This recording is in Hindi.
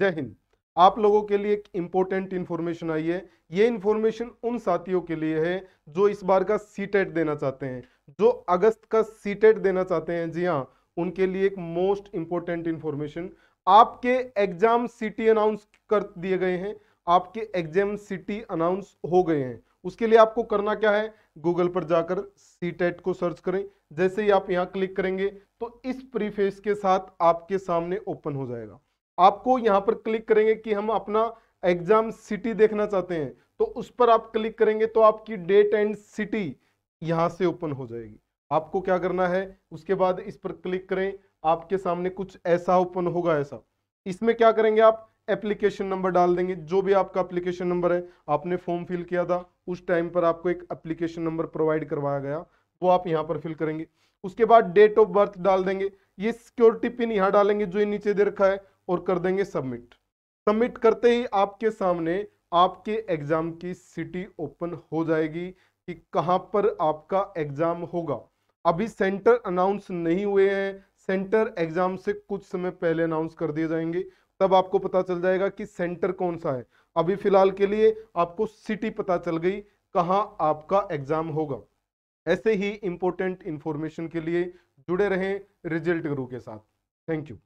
जय हिंद आप लोगों के लिए एक इम्पोर्टेंट इन्फॉर्मेशन आई है ये इन्फॉर्मेशन उन साथियों के लिए है जो इस बार का सी टेट e देना चाहते हैं जो अगस्त का सी टेट e देना चाहते हैं जी हाँ उनके लिए एक मोस्ट इम्पोर्टेंट इन्फॉर्मेशन आपके एग्जाम सिटी अनाउंस कर दिए गए हैं आपके एग्जाम सिटी अनाउंस हो गए हैं उसके लिए आपको करना क्या है गूगल पर जाकर सी टेट e को सर्च करें जैसे ही आप यहाँ क्लिक करेंगे तो इस प्रीफेस के साथ आपके सामने ओपन हो जाएगा आपको यहाँ पर क्लिक करेंगे कि हम अपना एग्जाम सिटी देखना चाहते हैं तो उस पर आप क्लिक करेंगे तो आपकी डेट एंड सिटी यहाँ से ओपन हो जाएगी आपको क्या करना है उसके बाद इस पर क्लिक करें आपके सामने कुछ ऐसा ओपन होगा ऐसा इसमें क्या करेंगे आप एप्लीकेशन नंबर डाल देंगे जो भी आपका एप्लीकेशन नंबर है आपने फॉर्म फिल किया था उस टाइम पर आपको एक एप्लीकेशन नंबर प्रोवाइड करवाया गया वो आप यहाँ पर फिल करेंगे उसके बाद डेट ऑफ बर्थ डाल देंगे ये सिक्योरिटी पिन यहाँ डालेंगे जो नीचे दे रखा है और कर देंगे सबमिट सबमिट करते ही आपके सामने आपके एग्ज़ाम की सिटी ओपन हो जाएगी कि कहाँ पर आपका एग्ज़ाम होगा अभी सेंटर अनाउंस नहीं हुए हैं सेंटर एग्ज़ाम से कुछ समय पहले अनाउंस कर दिए जाएंगे तब आपको पता चल जाएगा कि सेंटर कौन सा है अभी फ़िलहाल के लिए आपको सिटी पता चल गई कहाँ आपका एग्ज़ाम होगा ऐसे ही इंपॉर्टेंट इंफॉर्मेशन के लिए जुड़े रहें रिजल्ट गुरु के साथ थैंक यू